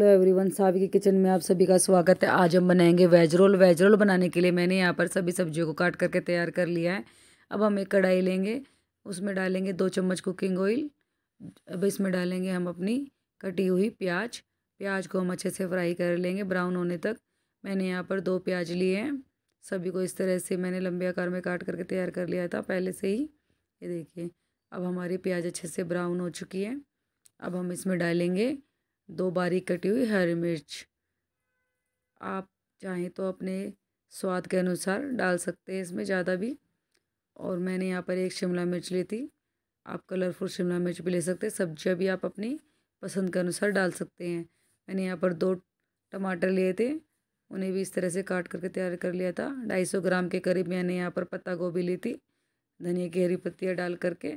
hello everyone साहब के kitchen में आप सभी का स्वागत है आज हम बनाएंगे वेज रोल वेज रोल बनाने के लिए मैंने यहाँ पर सभी सब्जियों को काट करके तैयार कर लिया है अब हम एक कढ़ाई लेंगे उसमें डालेंगे दो चम्मच कुकिंग ऑयल अब इसमें डालेंगे हम अपनी कटी हुई प्याज प्याज को हम अच्छे से फ्राई कर लेंगे ब्राउन होने तक मैंने यहाँ पर दो प्याज लिए हैं सभी को इस तरह से मैंने लंबे आकार में काट करके तैयार कर लिया था पहले से ही ये देखिए अब हमारी प्याज अच्छे से ब्राउन हो चुकी है अब हम इसमें डालेंगे दो बारीक कटी हुई हरी मिर्च आप चाहें तो अपने स्वाद के अनुसार डाल सकते हैं इसमें ज़्यादा भी और मैंने यहाँ पर एक शिमला मिर्च ली थी आप कलरफुल शिमला मिर्च भी ले सकते हैं सब्जियाँ भी आप अपनी पसंद के अनुसार डाल सकते हैं मैंने यहाँ पर दो टमाटर लिए थे उन्हें भी इस तरह से काट करके तैयार कर लिया था ढाई सौ ग्राम के करीब मैंने यहाँ पर पत्ता गोभी ली थी धनिया की हरी पत्तियाँ डाल करके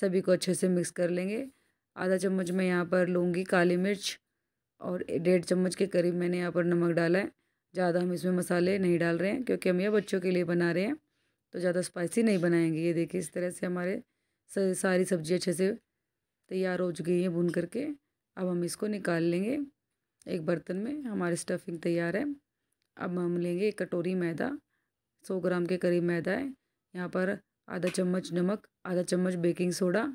सभी को अच्छे से मिक्स कर लेंगे आधा चम्मच मैं यहाँ पर लूँगी काली मिर्च और डेढ़ चम्मच के करीब मैंने यहाँ पर नमक डाला है ज़्यादा हम इसमें मसाले नहीं डाल रहे हैं क्योंकि हम ये बच्चों के लिए बना रहे हैं तो ज़्यादा स्पाइसी नहीं बनाएंगे ये देखिए इस तरह से हमारे सारी सब्जी अच्छे से तैयार हो चुकी है भून करके अब हम इसको निकाल लेंगे एक बर्तन में हमारी स्टफिंग तैयार है अब हम लेंगे एक कटोरी मैदा सौ ग्राम के करीब मैदा है यहाँ पर आधा चम्मच नमक आधा चम्मच बेकिंग सोडा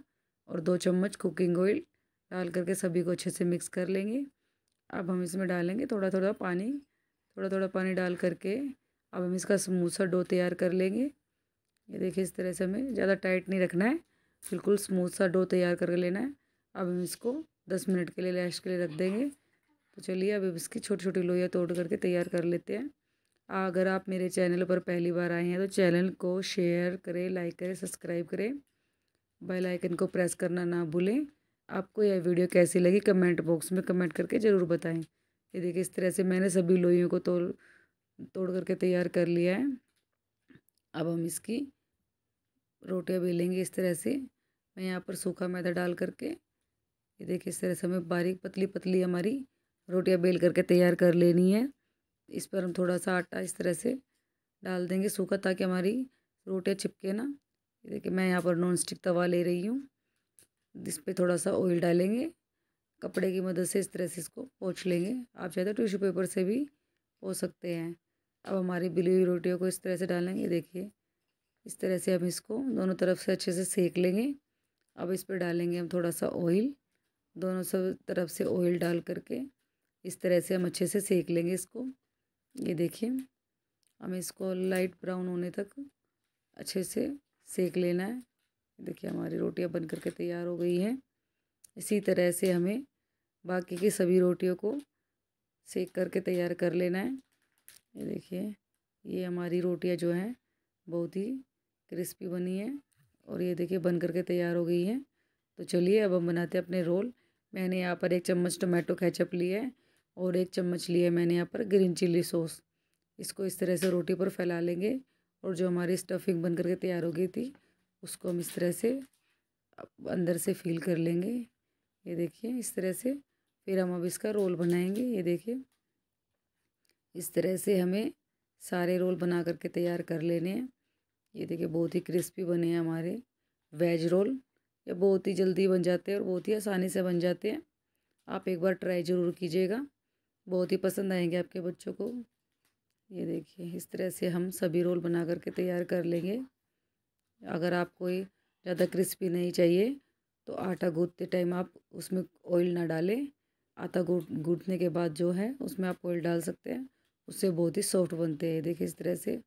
और दो चम्मच कुकिंग ऑयल डाल करके सभी को अच्छे से मिक्स कर लेंगे अब हम इसमें डालेंगे थोड़ा थोड़ा पानी थोड़ा थोड़ा पानी डाल करके अब हम इसका समोसा डो तैयार कर लेंगे ये देखिए इस तरह से हमें ज़्यादा टाइट नहीं रखना है बिल्कुल स्मूथ सा डो तैयार करके लेना है अब हम इसको दस मिनट के लिए लैश के लिए रख देंगे तो चलिए अब इसकी छोटी छोटी लोहियाँ तोड़ करके तैयार कर लेते हैं अगर आप मेरे चैनल पर पहली बार आए हैं तो चैनल को शेयर करें लाइक करें सब्सक्राइब करें बेल आइकन को प्रेस करना ना भूलें आपको यह वीडियो कैसी लगी कमेंट बॉक्स में कमेंट करके ज़रूर बताएं ये देखिए इस तरह से मैंने सभी लोहियों को तोड़ तोड़ करके तैयार कर लिया है अब हम इसकी रोटियां बेलेंगे इस तरह से मैं यहाँ पर सूखा मैदा डाल करके ये देखिए इस तरह से हमें बारीक पतली पतली हमारी रोटियाँ बेल करके तैयार कर लेनी है इस पर हम थोड़ा सा आटा इस तरह से डाल देंगे सूखा ताकि हमारी रोटियाँ चिपके ना देखिए मैं यहाँ पर नॉन स्टिक तवा ले रही हूँ इस पर थोड़ा सा ऑयल डालेंगे कपड़े की मदद से इस तरह से इसको पोछ लेंगे आप चाहते टिश्यू पेपर से भी पोछ सकते हैं अब हमारी बिली हुई रोटियों को इस तरह से डालेंगे देखिए इस तरह से हम इसको दोनों तरफ से अच्छे से सेक लेंगे अब इस पर डालेंगे हम थोड़ा सा ऑयल दोनों सब तरफ से ऑयल डाल करके इस तरह से हम अच्छे से सेक लेंगे इसको ये देखिए हम इसको लाइट ब्राउन होने तक अच्छे से सेक लेना है देखिए हमारी रोटियां बन करके तैयार हो गई हैं इसी तरह से हमें बाकी की सभी रोटियों को सेक करके तैयार कर लेना है ये देखिए ये हमारी रोटियां जो हैं बहुत ही क्रिस्पी बनी है और ये देखिए बन करके तैयार हो गई है तो चलिए अब हम बनाते हैं अपने रोल मैंने यहाँ पर एक चम्मच टोमेटो कैचअप लिया है और एक चम्मच लिया है मैंने यहाँ पर ग्रीन चिल्ली सॉस इसको इस तरह से रोटी पर फैला लेंगे और जो हमारी स्टफिंग बन करके तैयार हो गई थी उसको हम इस तरह से अंदर से फील कर लेंगे ये देखिए इस तरह से फिर हम अब इसका रोल बनाएंगे ये देखिए इस तरह से हमें सारे रोल बना करके तैयार कर लेने हैं ये देखिए बहुत ही क्रिस्पी बने हैं हमारे वेज रोल ये बहुत ही जल्दी बन जाते हैं और बहुत ही आसानी से बन जाते हैं आप एक बार ट्राई ज़रूर कीजिएगा बहुत ही पसंद आएंगे आपके बच्चों को ये देखिए इस तरह से हम सभी रोल बना करके तैयार कर लेंगे अगर आप कोई ज़्यादा क्रिस्पी नहीं चाहिए तो आटा गूंथते टाइम आप उसमें ऑयल ना डालें आटा गूट के बाद जो है उसमें आप ऑयल डाल सकते हैं उससे बहुत ही सॉफ्ट बनते हैं देखिए इस तरह से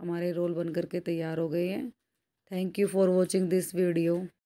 हमारे रोल बन करके तैयार हो गए हैं thank you for watching this video